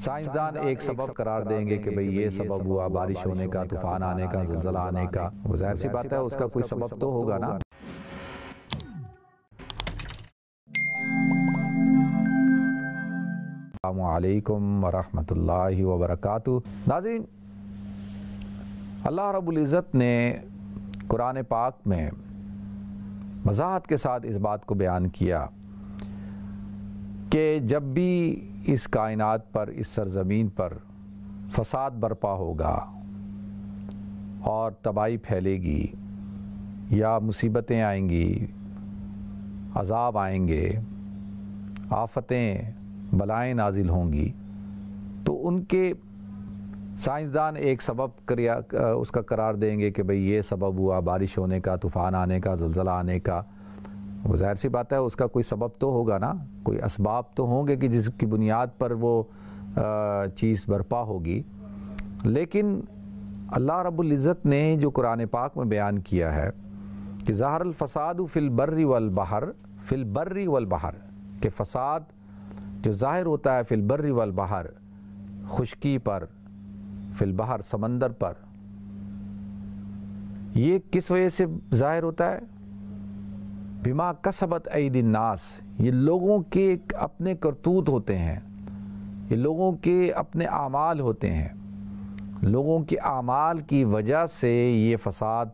साइंसदान एक सबब करार देंगे कि भाई ये सबब हुआ बारिश होने का तूफान आने का जलजला आने का वो जाहिर सी बात है उसका कोई सबब तो होगा ना अल्लाम वरहमतुल्लाहि वबरकातु नाजीन अल्लाह रब्बुल इज़्ज़त ने कुरान पाक में वजाहत के साथ इस बात को बयान किया कि जब भी इस कायनात पर इस सरज़मीन पर फसाद बरपा होगा और तबाही फैलेगी या मुसीबतें आएंगी अजाब आएंगे आफतें बलाएं नाजिल होंगी तो उनके साइंसदान एक सबब करिया उसका करार देंगे कि भाई ये सबब हुआ बारिश होने का तूफ़ान आने का जलज़ला आने का वो जाहिर सी बात है उसका कोई सबब तो होगा ना कोई इसबाब तो होंगे कि जिसकी बुनियाद पर वो चीज़ बर्पा होगी लेकिन अल्लाह इज़्ज़त ने जो कुरान पाक में बयान किया है कि ज़ाहरल फ़साद फिल बर्री फ़िलबर्री बहर के फ़साद जो ज़ाहिर होता है वल बहर खुशकी पर बहर समंदर पर ये किस वजह से ज़ाहिर होता है बिमा कसबत नास ये लोगों के अपने करतूत होते हैं ये लोगों के अपने आमाल होते हैं लोगों के आमाल की वजह से ये फसाद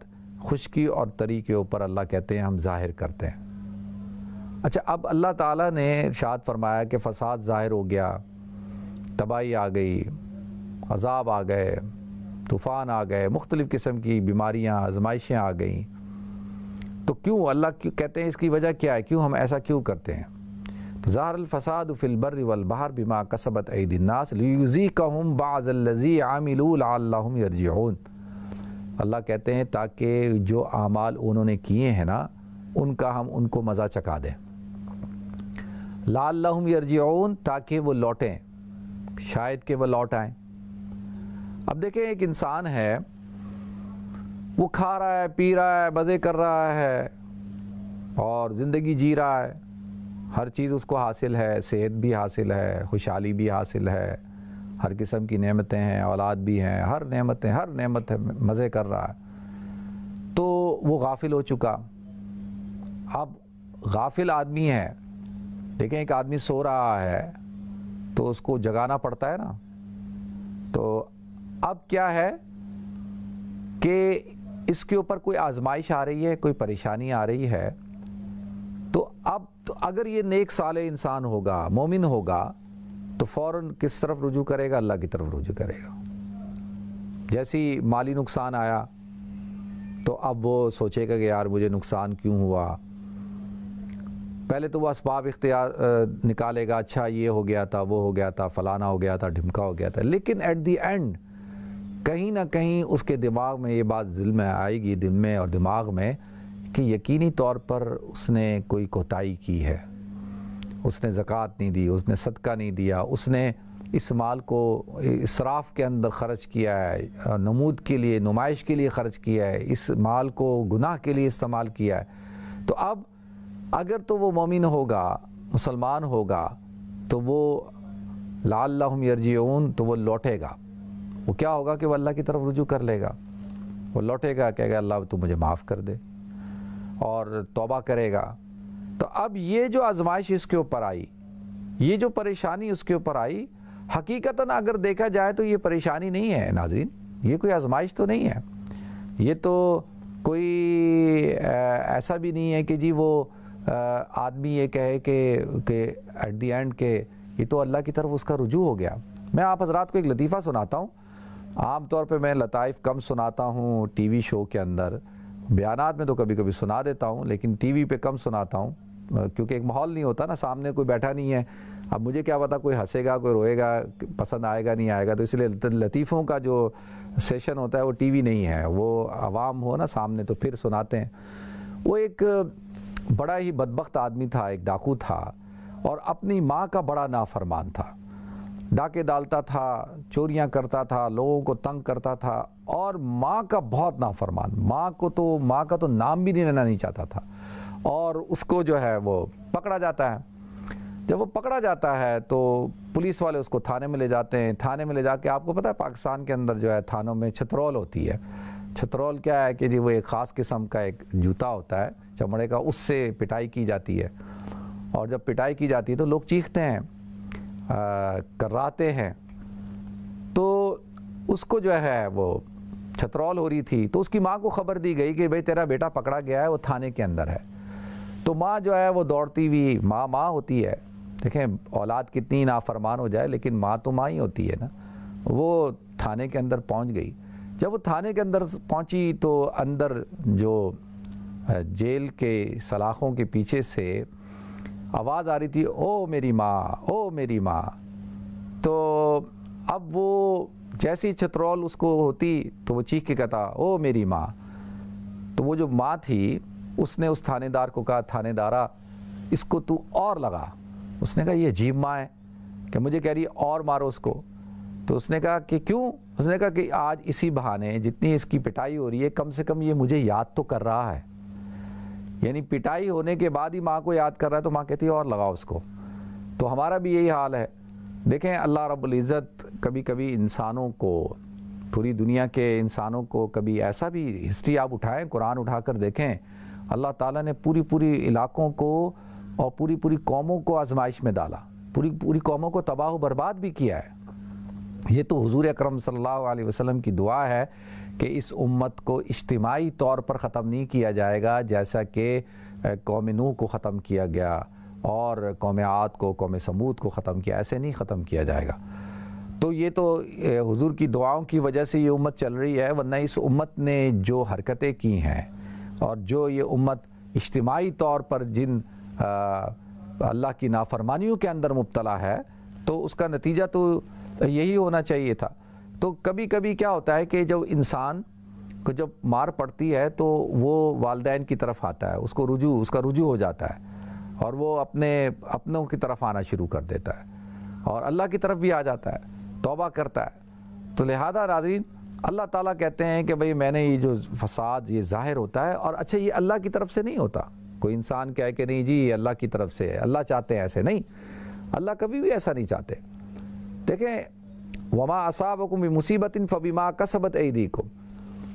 खुशकी और तरी के ऊपर अल्लाह कहते हैं हम ज़ाहिर करते हैं अच्छा अब अल्लाह ताला ने इरशाद फरमाया कि फसाद ज़ाहिर हो गया तबाही आ गई अजाब आ गए तूफ़ान आ गए मुख्तलिफ़ किस्म की बीमारियाँ आजमाइशें आ गईं तो क्यों अल्लाह क्यों कहते हैं इसकी वजह क्या है क्यों हम ऐसा क्यों करते हैं तो ज़ाहरफ़साद फ़िलबर वलबहर बिमा कसबत ईदनास कहम बाज़ल्लज़ी अल्लाह कहते हैं ताकि जो आमाल उन्होंने किए हैं ना उनका हम उनको मज़ा चका दें लाल लहम ताकि वो लौटें शायद के वह लौट आएँ अब देखें एक इंसान है वो खा रहा है पी रहा है मज़े कर रहा है और ज़िंदगी जी रहा है हर चीज़ उसको हासिल है सेहत भी हासिल है खुशहाली भी हासिल है हर किस्म की नेमतें हैं औलाद भी हैं हर नेमतें हर नेमत है मज़े कर रहा है तो वो गाफिल हो चुका अब गाफिल आदमी है देखें एक आदमी सो रहा है तो उसको जगाना पड़ता है ना तो अब क्या है कि इसके ऊपर कोई आजमाइश आ रही है कोई परेशानी आ रही है तो अब तो अगर ये नेक साल इंसान होगा मोमिन होगा तो फ़ौर किस तरफ रुजू करेगा अल्लाह की तरफ रुजू करेगा जैसी माली नुकसान आया तो अब वो सोचेगा कि यार मुझे नुकसान क्यों हुआ पहले तो वह इसबाब इख्तियार निकालेगा अच्छा ये हो गया था वो हो गया था फ़लाना हो गया था ढिमका हो गया था लेकिन एट दी एंड कहीं ना कहीं उसके दिमाग में ये बात दिल में आएगी दिल में और दिमाग में कि यकीनी तौर पर उसने कोई कोताही की है उसने ज़क़़त नहीं दी उसने सदका नहीं दिया उसने इस माल को इसराफ़ के अंदर ख़र्च किया है नमूद के लिए नुमाइश के लिए ख़र्च किया है इस माल को गुनाह के लिए इस्तेमाल किया है तो अब अगर तो वो मोमिन होगा मुसलमान होगा तो वो लाल यरजीन तो वो लौटेगा वो क्या होगा कि वह अल्लाह की तरफ रुजू कर लेगा वो लौटेगा कहेगा अल्लाह तू मुझे माफ़ कर दे और तोबा करेगा तो अब ये जो आजमाइश इसके ऊपर आई ये जो परेशानी उसके ऊपर आई हकीकता अगर देखा जाए तो ये परेशानी नहीं है नाजरीन ये कोई आजमाइश तो नहीं है ये तो कोई ऐसा भी नहीं है कि जी वो आदमी ये कहे कि एट दी एंड के ये तो अल्लाह की तरफ उसका रुजू हो गया मैं आप हजरात को एक लतीफ़ा सुनाता हूँ आम तौर पे मैं लताइफ कम सुनाता हूँ टीवी शो के अंदर बयान में तो कभी कभी सुना देता हूँ लेकिन टीवी पे कम सुनाता हूँ क्योंकि एक माहौल नहीं होता ना सामने कोई बैठा नहीं है अब मुझे क्या पता कोई हंसेगा कोई रोएगा पसंद आएगा नहीं आएगा तो इसलिए लतीफ़ों का जो सेशन होता है वो टीवी नहीं है वो आवाम हो ना सामने तो फिर सुनाते हैं वो एक बड़ा ही बदबक आदमी था एक डाकू था और अपनी माँ का बड़ा नाफरमान था डाके डालता था चोरियां करता था लोगों को तंग करता था और माँ का बहुत नाफरमान माँ को तो माँ का तो नाम भी नहीं लेना नहीं चाहता था और उसको जो है वो पकड़ा जाता है जब वो पकड़ा जाता है तो पुलिस वाले उसको थाने में ले जाते हैं थाने में ले जाके आपको पता है पाकिस्तान के अंदर जो है थानों में छतरौल होती है छतरौल क्या है कि जी वो एक ख़ास किस्म का एक जूता होता है चमड़े का उससे पिटाई की जाती है और जब पिटाई की जाती है तो लोग चीखते हैं कराते हैं तो उसको जो है वो छतरौल हो रही थी तो उसकी माँ को खबर दी गई कि भाई तेरा बेटा पकड़ा गया है वो थाने के अंदर है तो माँ जो है वो दौड़ती हुई माँ माँ होती है देखें औलाद कितनी नाफरमान हो जाए लेकिन माँ तो माँ ही होती है ना वो थाने के अंदर पहुँच गई जब वो थाने के अंदर पहुँची तो अंदर जो जेल के सलाखों के पीछे से आवाज़ आ रही थी ओ मेरी माँ ओ मेरी माँ तो अब वो जैसी छतरौल उसको होती तो वो चीख के कहता ओ मेरी माँ तो वो जो माँ थी उसने उस थानेदार को कहा थानेदारा इसको तू और लगा उसने कहा ये अजीब माँ है कि मुझे कह रही और मारो उसको तो उसने कहा कि क्यों उसने कहा कि आज इसी बहाने जितनी इसकी पिटाई हो रही है कम से कम ये मुझे याद तो कर रहा है यानी पिटाई होने के बाद ही माँ को याद कर रहा है तो माँ कहती है और लगाओ उसको तो हमारा भी यही हाल है देखें अल्लाह रब्ज़त कभी कभी इंसानों को पूरी दुनिया के इंसानों को कभी ऐसा भी हिस्ट्री आप उठाएं कुरान उठा कर देखें अल्लाह ताला ने पूरी पूरी इलाकों को और पूरी पूरी कौमों को आजमाइश में डाला पूरी पूरी कौमों को तबाह बर्बाद भी किया है ये तो हुजूर अकरम सल्लल्लाहु अलैहि वसल्लम की दुआ है कि इस उम्मत को इज्तमाही तौर पर ख़त्म नहीं किया जाएगा जैसा कि कौम नू को ख़त्म किया गया और कौम आत को कौम समूद को ख़त्म किया ऐसे नहीं ख़त्म किया जाएगा तो ये तो हुजूर की दुआओं की वजह से ये उम्मत चल रही है वरना इस उम्मत ने जो हरकतें की हैं और जो ये उम्मत इज्तमाही तौर पर जिन अल्लाह की नाफरमानियों के अंदर मुबतला है तो उसका नतीजा तो यही होना चाहिए था तो कभी कभी क्या होता है कि जब इंसान को जब मार पड़ती है तो वो वालदेन की तरफ आता है उसको रुजू उसका रुजू हो जाता है और वो अपने अपनों की तरफ आना शुरू कर देता है और अल्लाह की तरफ भी आ जाता है तोबा करता है तो लिहाजा नाजरीन अल्लाह ताला कहते हैं कि भाई मैंने ये जो फसाद ये ज़ाहिर होता है और अच्छा ये अल्लाह की तरफ से नहीं होता कोई इंसान कहे कि नहीं जी ये अल्लाह की तरफ से है अल्लाह चाहते हैं ऐसे नहीं अल्लाह कभी भी ऐसा नहीं चाहते देखें वमा असाबकुम मुसीबत इन फ़बीमा कसबत को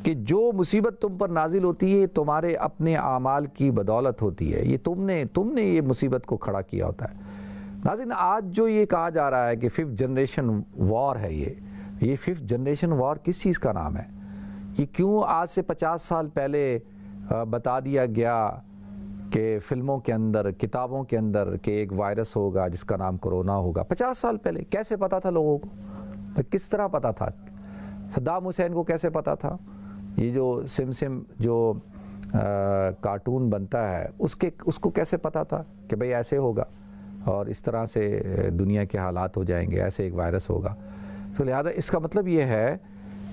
कि जो मुसीबत तुम पर नाजिल होती है तुम्हारे अपने आमाल की बदौलत होती है ये तुमने तुमने ये मुसीबत को खड़ा किया होता है नाजिन आज जो ये कहा जा रहा है कि फिफ्थ जनरेशन वॉर है ये ये फिफ्थ जनरेशन वॉर किस चीज़ का नाम है ये क्यों आज से पचास साल पहले बता दिया गया कि फ़िल्मों के अंदर किताबों के अंदर कि एक वायरस होगा जिसका नाम कोरोना होगा पचास साल पहले कैसे पता था लोगों को तो किस तरह पता था सद्दाम हुसैन को कैसे पता था ये जो सिम सिम जो आ, कार्टून बनता है उसके उसको कैसे पता था कि भाई ऐसे होगा और इस तरह से दुनिया के हालात हो जाएंगे ऐसे एक वायरस होगा तो लिहाजा इसका मतलब ये है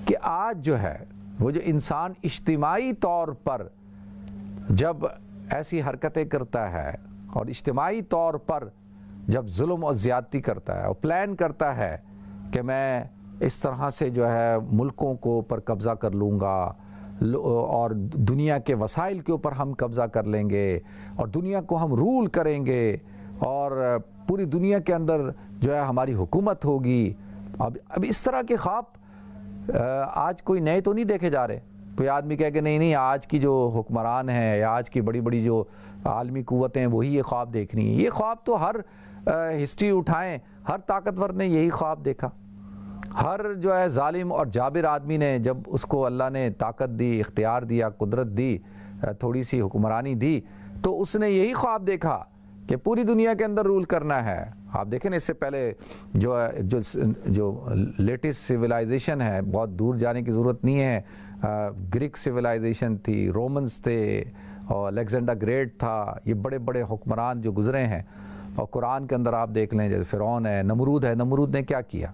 कि आज जो है वो जो इंसान इज्तमाही तौर पर जब ऐसी हरकतें करता है और इज्तमाही तौर पर जब जुल्म और ज़्यादती करता है और प्लान करता है कि मैं इस तरह से जो है मुल्कों को पर कब्ज़ा कर लूँगा और दुनिया के वसाइल के ऊपर हम कब्ज़ा कर लेंगे और दुनिया को हम रूल करेंगे और पूरी दुनिया के अंदर जो है हमारी हुकूमत होगी अब अब इस तरह के ख्वाब आज कोई नए तो नहीं देखे जा रहे कोई आदमी कह के नहीं नहीं आज की जो हुक्मरान हैं या आज की बड़ी बड़ी जो आलमी क़वतें वही ये ख्वाब देख रही हैं ये ख्वाब तो हर हिस्ट्री उठाएं हर ताकतवर ने यही ख्वाब देखा हर जो है ालिम और जाबिर आदमी ने जब उसको अल्लाह ने ताकत दी इख्तियार दिया कुदरत दी थोड़ी सी हुक्मरानी दी तो उसने यही ख्वाब देखा कि पूरी दुनिया के अंदर रूल करना है आप देखें इससे पहले जो जो जो लेटेस्ट सिविलाइजेशन है बहुत दूर जाने की ज़रूरत नहीं है ग्रीक सिविलाइजेशन थी रोमन्स थे और अलेक्जेंडर ग्रेट था ये बड़े बड़े हुक्मरान जो गुज़रे हैं और कुरान के अंदर आप देख लें जैसे फ़िरौन है नमरूद है नमरूद ने क्या किया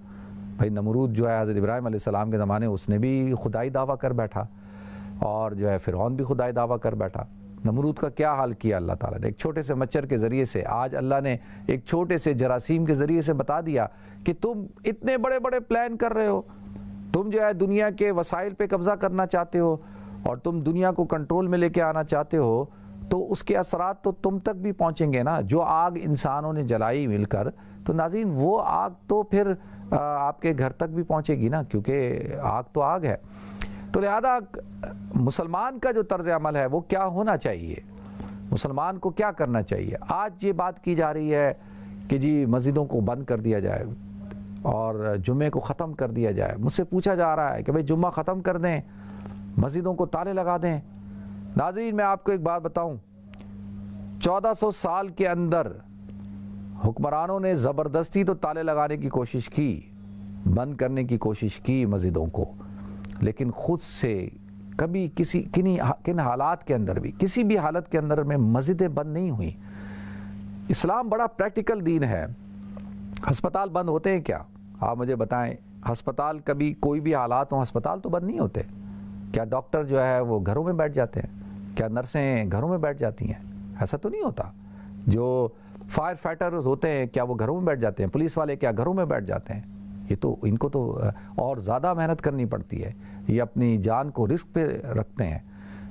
भाई नमरूद जो है हज़रत इब्राहिम सलाम के ज़माने उसने भी खुदाई दावा कर बैठा और जो है फ़िरौन भी खुदाई दावा कर बैठा नमरूद का क्या हाल किया अल्लाह ताला ने एक छोटे से मच्छर के ज़रिए से आज अल्लाह ने एक छोटे से जरासीम के ज़रिए से बता दिया कि तुम इतने बड़े बड़े प्लान कर रहे हो तुम जो है दुनिया के वसाइल पर कब्ज़ा करना चाहते हो और तुम दुनिया को कंट्रोल में लेके आना चाहते हो तो उसके असरात तो तुम तक भी पहुँचेंगे ना जो आग इंसानों ने जलाई मिलकर तो नाजीन वो आग तो फिर आपके घर तक भी पहुँचेगी ना क्योंकि आग तो आग है तो लिहाजा मुसलमान का जो तर्ज अमल है वो क्या होना चाहिए मुसलमान को क्या करना चाहिए आज ये बात की जा रही है कि जी मस्जिदों को बंद कर दिया जाए और जुमे को ख़त्म कर दिया जाए मुझसे पूछा जा रहा है कि भाई जुम्मा ख़त्म कर दें मस्जिदों को ताले लगा दें नाजीन मैं आपको एक बात बताऊं 1400 साल के अंदर हुक्मरानों ने ज़बरदस्ती तो ताले लगाने की कोशिश की बंद करने की कोशिश की मस्जिदों को लेकिन ख़ुद से कभी किसी किन्हीं किन हालात के अंदर भी किसी भी हालत के अंदर में मस्जिदें बंद नहीं हुई इस्लाम बड़ा प्रैक्टिकल दीन है हस्पताल बंद होते हैं क्या आप मुझे बताएं हस्पताल कभी कोई भी हालात हों हस्पताल तो बंद नहीं होते क्या डॉक्टर जो है वो घरों में बैठ जाते हैं क्या नर्सें घरों में बैठ जाती हैं ऐसा तो नहीं होता जो फायर फाइटर्स होते हैं क्या वो घरों में बैठ जाते हैं पुलिस वाले क्या घरों में बैठ जाते हैं ये तो इनको तो और ज़्यादा मेहनत करनी पड़ती है ये अपनी जान को रिस्क पे रखते हैं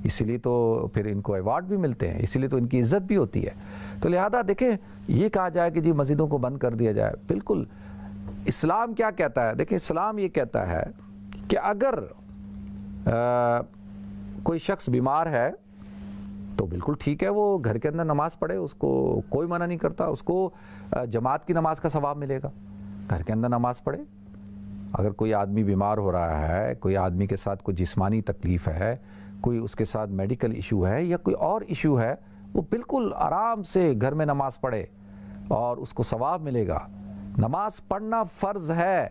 इसीलिए तो फिर इनको अवार्ड भी मिलते हैं इसीलिए तो इनकी इज्जत भी होती है तो लिहाजा देखें ये कहा जाए कि जी मस्जिदों को बंद कर दिया जाए बिल्कुल इस्लाम क्या कहता है देखें इस्लाम ये कहता है कि अगर आ, कोई शख्स बीमार है तो बिल्कुल ठीक है वो घर के अंदर नमाज़ पढ़े उसको कोई मना नहीं करता उसको जमात की नमाज का सवाब मिलेगा घर के अंदर नमाज पढ़े अगर कोई आदमी बीमार हो रहा है कोई आदमी के साथ कोई जिस्मानी तकलीफ़ है कोई उसके साथ मेडिकल इशू है या कोई और इशू है वो बिल्कुल आराम से घर में नमाज़ पढ़े और उसको सवाब मिलेगा नमाज पढ़ना फ़र्ज़ है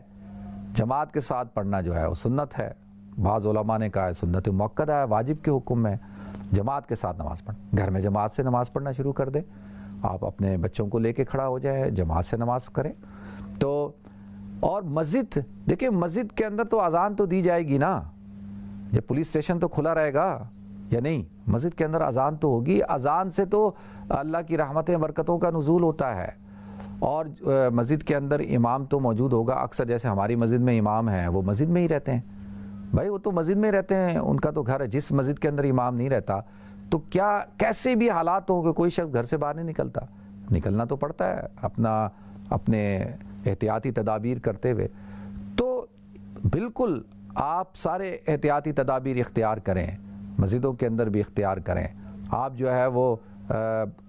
जमात के साथ पढ़ना जो है वो सुन्नत है बाज़ ने कहा है सुन्नत मक्दा है वाजिब के हुक्म में जमात के साथ नमाज़ पढ़ घर में जमात से नमाज़ पढ़ना शुरू कर दें आप अपने बच्चों को लेके खड़ा हो जाए जमात से नमाज करें तो और मस्जिद देखिए मस्जिद के अंदर तो अज़ान तो दी जाएगी ना जब पुलिस स्टेशन तो खुला रहेगा या नहीं मस्जिद के अंदर अजान तो होगी अजान से तो अल्लाह की रहमतें बरकतों का नजूल होता है और मस्जिद के अंदर इमाम तो मौजूद होगा अक्सर जैसे हमारी मस्जिद में इमाम है वो मस्जिद में ही रहते हैं भाई वो तो मस्जिद में रहते हैं उनका तो घर है जिस मस्जिद के अंदर इमाम नहीं रहता तो क्या कैसे भी हालात हों कि कोई शख्स घर से बाहर नहीं निकलता निकलना तो पड़ता है अपना अपने एहतियाती तदाबीर करते हुए तो बिल्कुल आप सारे एहतियाती तदाबीर इख्तियार करें मस्जिदों के अंदर भी इख्तियार करें आप जो है वो आ,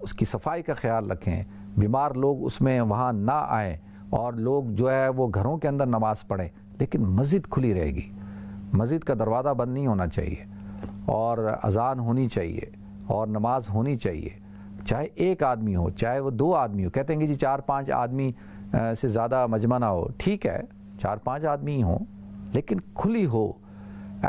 उसकी सफाई का ख्याल रखें बीमार लोग उसमें वहाँ ना आएँ और लोग जो है वो घरों के अंदर नमाज़ पढ़ें लेकिन मस्जिद खुली रहेगी मस्जिद का दरवाज़ा बंद नहीं होना चाहिए और अजान होनी चाहिए और नमाज होनी चाहिए चाहे एक आदमी हो चाहे वो दो आदमी हो कहते हैं कि जी चार पांच आदमी से ज़्यादा मजमा ना हो ठीक है चार पांच आदमी ही हों लेकिन खुली हो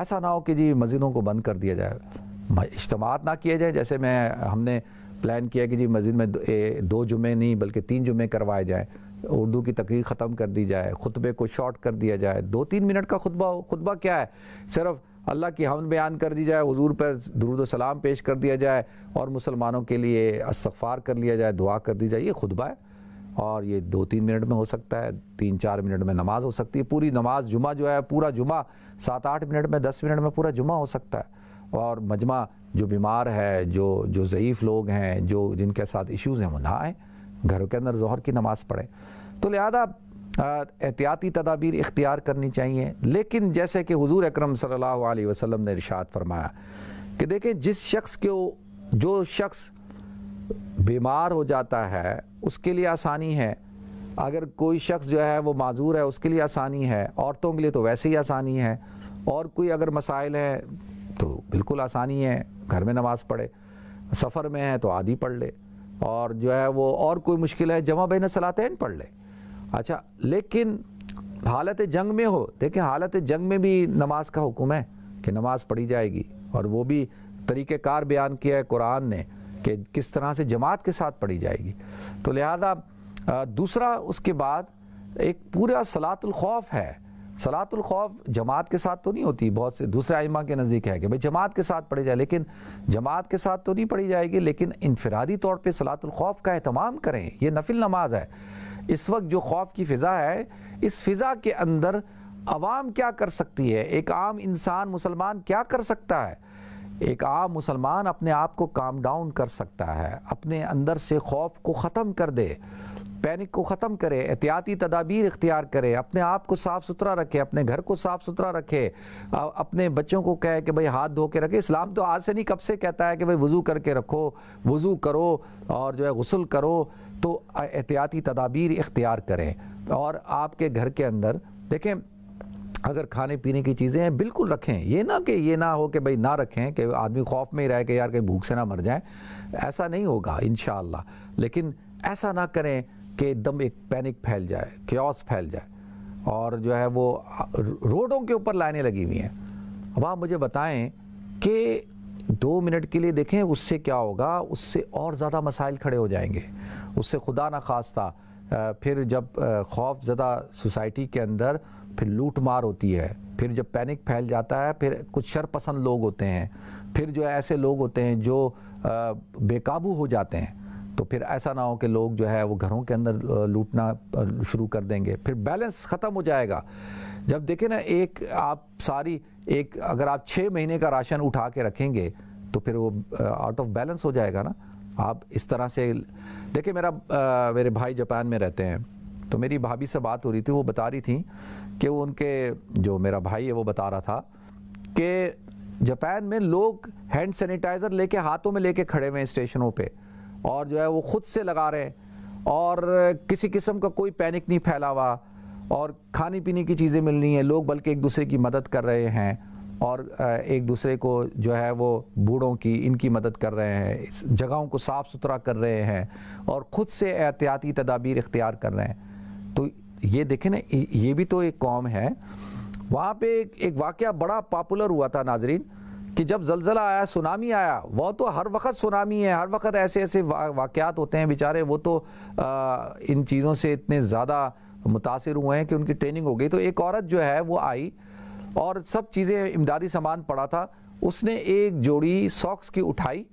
ऐसा ना हो कि जी मस्जिदों को बंद कर दिया जाए इज्तमात ना किए जाए जैसे मैं हमने प्लान किया कि जी मस्जिद में दो, दो जुमे नहीं बल्कि तीन जुमे करवाए जाएँ उर्दू की तकरीर ख़त्म कर दी जाए खुतबे को शॉर्ट कर दिया जाए दो तीन मिनट का खुतबा हो खुतबा क्या है सिर्फ अल्लाह की हमद बयान कर दी जाए हजूर पर दरुद सलाम पेश कर दिया जाए और मुसलमानों के लिए इस्तफ़ार कर लिया जाए दुआ कर दी जाए ये खुतबा है और ये दो तीन मिनट में हो सकता है तीन चार मिनट में नमाज़ हो सकती है पूरी नमाज जुमा जो है पूरा जुमा सात आठ मिनट में दस मिनट में पूरा जुमा हो सकता है और मजमा जो बीमार है जो जो ज़यीफ़ लोग हैं जो जिनके साथ इश्यूज़ हैं वो ना आएँ घरों के अंदर जहर की नमाज पढ़ें तो लिहाजा एहतियाती तदाबीर इख्तियार करनी चाहिए लेकिन जैसे कि हजूर अक्रम सल्ला वसम ने इर्शाद फरमाया कि देखें जिस शख्स के जो शख्स बीमार हो जाता है उसके लिए आसानी है अगर कोई शख्स जो है वो माजूर है उसके लिए आसानी है औरतों के लिए तो वैसे ही आसानी है और कोई अगर मसाइल हैं तो बिल्कुल आसानी है घर में नमाज़ पढ़े सफ़र में है तो आदि पढ़ ले और जो है वो और कोई मुश्किल है जमा बहन सलातैन पढ़ ले अच्छा लेकिन हालत जंग में हो देखिए हालत जंग में भी नमाज का हुक्म है कि नमाज पढ़ी जाएगी और वो भी तरीक़ेकार बयान किया है कुरान ने कि किस तरह से जमात के साथ पढ़ी जाएगी तो लिहाजा दूसरा उसके बाद एक पूरा सलातुल खौफ है सलातुल खौफ जमात के साथ तो नहीं होती बहुत से दूसरे आइमा के नज़दीक है कि भाई जमात के साथ पढ़ी जाए लेकिन जमात के साथ तो नहीं पढ़ी जाएगी लेकिन इनफरादी तौर पर सलातुल खौफ का अहतमाम करें यह नफिल नमाज है इस वक्त जो खौफ की फ़िज़ा है इस फ़िज़ा के अंदर आवाम क्या कर सकती है एक आम इंसान मुसलमान क्या कर सकता है एक आम मुसलमान अपने आप को काम डाउन कर सकता है अपने अंदर से खौफ को ख़त्म कर दे पैनिक को ख़त्म करें एहतियाती तदाबीर इख्तियार करें अपने आप को साफ़ सुथरा रखें अपने घर को साफ़ सुथरा रखें अपने बच्चों को कहे कि भाई हाथ धो के रखें इस्लाम तो आज से नहीं कब से कहता है कि भाई वज़ू करके रखो वज़ू करो और जो है गसल करो तो एहतियाती तदाबीर इख्तियार करें और आपके घर के अंदर देखें अगर खाने पीने की चीज़ें हैं बिल्कुल रखें ये ना कि ये ना हो कि भाई ना रखें कि आदमी खौफ में ही रहे कि यार कहीं भूख से ना मर जाए ऐसा नहीं होगा इन लेकिन ऐसा ना करें कि एकदम एक पैनिक फैल जाए क्योस फैल जाए और जो है वो रोडों के ऊपर लाइनें लगी हुई हैं अब आप मुझे बताएं कि दो मिनट के लिए देखें उससे क्या होगा उससे और ज़्यादा मसाइल खड़े हो जाएंगे उससे खुदा ना खास था फिर जब खौफ ज़दा सोसाइटी के अंदर फिर लूट मार होती है फिर जब पैनिक फैल जाता है फिर कुछ शरपसंद लोग होते हैं फिर जो ऐसे लोग होते हैं जो बेकाबू हो जाते हैं तो फिर ऐसा ना हो कि लोग जो है वो घरों के अंदर लूटना शुरू कर देंगे फिर बैलेंस ख़त्म हो जाएगा जब देखें ना एक आप सारी एक अगर आप छः महीने का राशन उठा के रखेंगे तो फिर वो आउट ऑफ बैलेंस हो जाएगा ना आप इस तरह से देखिए मेरा आ, मेरे भाई जापान में रहते हैं तो मेरी भाभी से बात हो रही थी वो बता रही थी कि वो उनके जो मेरा भाई है वो बता रहा था कि जापान में लोग हैंड सैनिटाइज़र लेके हाथों में लेके खड़े हुए हैं स्टेशनों पे और जो है वो ख़ुद से लगा रहे हैं और किसी किस्म का कोई पैनिक नहीं फैला हुआ और खाने पीने की चीज़ें मिल रही हैं लोग बल्कि एक दूसरे की मदद कर रहे हैं और एक दूसरे को जो है वो बूढ़ों की इनकी मदद कर रहे हैं जगहों को साफ़ सुथरा कर रहे हैं और ख़ुद से एहतियाती तदाबीर इख्तियार कर रहे हैं तो ये देखें ना ये भी तो एक कौम है वहाँ पे एक, एक वाक़ बड़ा पॉपुलर हुआ था नाजरीन कि जब जलजला आया सुनामी आया वह तो हर वक्त सुनामी है हर वक्त ऐसे ऐसे वाक़ात होते हैं बेचारे वो तो आ, इन चीज़ों से इतने ज़्यादा मुतासर हुए हैं कि उनकी ट्रेनिंग हो गई तो एक औरत जो है वो आई और सब चीज़ें इमदादी सामान पड़ा था उसने एक जोड़ी सॉक्स की उठाई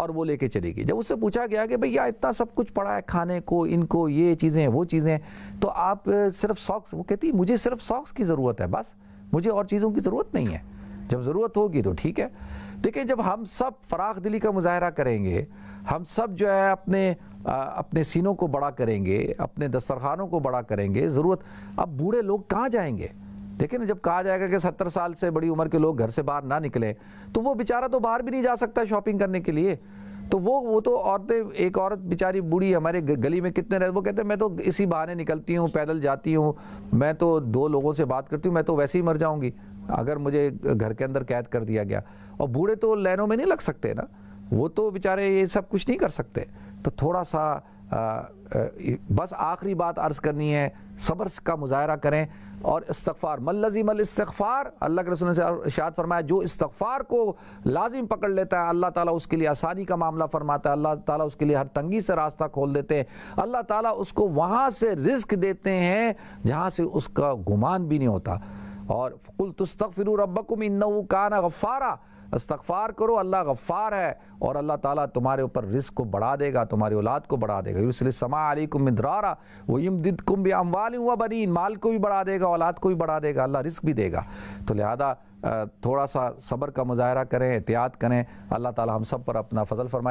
और वो लेके चली गई जब उससे पूछा गया कि भैया इतना सब कुछ पड़ा है खाने को इनको ये चीज़ें वो चीज़ें तो आप सिर्फ सॉक्स वो कहती मुझे सिर्फ सॉक्स की ज़रूरत है बस मुझे और चीज़ों की ज़रूरत नहीं है जब ज़रूरत होगी तो ठीक है देखिए जब हम सब फराख दिली का मुजाहरा करेंगे हम सब जो है अपने आ, अपने सीनों को बड़ा करेंगे अपने दस्तरखानों को बड़ा करेंगे ज़रूरत अब बूढ़े लोग कहाँ जाएंगे देखिए ना जब कहा जाएगा कि सत्तर साल से बड़ी उम्र के लोग घर से बाहर ना निकलें तो वो बेचारा तो बाहर भी नहीं जा सकता शॉपिंग करने के लिए तो वो वो तो औरतें एक औरत बेचारी बूढ़ी हमारे गली में कितने रहते वो कहते हैं मैं तो इसी बहाने निकलती हूँ पैदल जाती हूँ मैं तो दो लोगों से बात करती हूँ मैं तो वैसे ही मर जाऊँगी अगर मुझे घर के अंदर कैद कर दिया गया और बूढ़े तो लाइनों में नहीं लग सकते ना वो तो बेचारे ये सब कुछ नहीं कर सकते तो थोड़ा सा आ, आ, बस आखिरी बात अर्ज़ करनी है सब्र का मुजाहरा करें और इस्तफ़ार मल्लजी मल इस्तफ़ार अल्लाह के रसूल ने इर्शाद फरमाया जो इस्तफ़ार को लाजिम पकड़ लेता है अल्लाह ताला उसके लिए आसानी का मामला फरमाता है अल्लाह ताला उसके लिए हर तंगी से रास्ता खोल देते हैं अल्लाह ताला उसको वहाँ से रिस्क देते हैं जहाँ से उसका गुमान भी नहीं होता और कुल तस्तफ़िर रबकुम इन्नऊ काना गफ़ारा अस्तगफार करो अल्लाह गफ़ार है और अल्लाह ताला तुम्हारे ऊपर रिस्क को बढ़ा देगा तुम्हारी औलाद को बढ़ा देगा इसलिए समा को मिदरारा वो दिद कुम भी अमवाल हुआ बनी माल को भी बढ़ा देगा औलाद को भी बढ़ा देगा अल्लाह रिस्क भी देगा तो लिहाजा थोड़ा सा सब्र का मुजाहरा करें एहतियात करें अल्लाह ताली हम सब पर अपना फजल फरमाए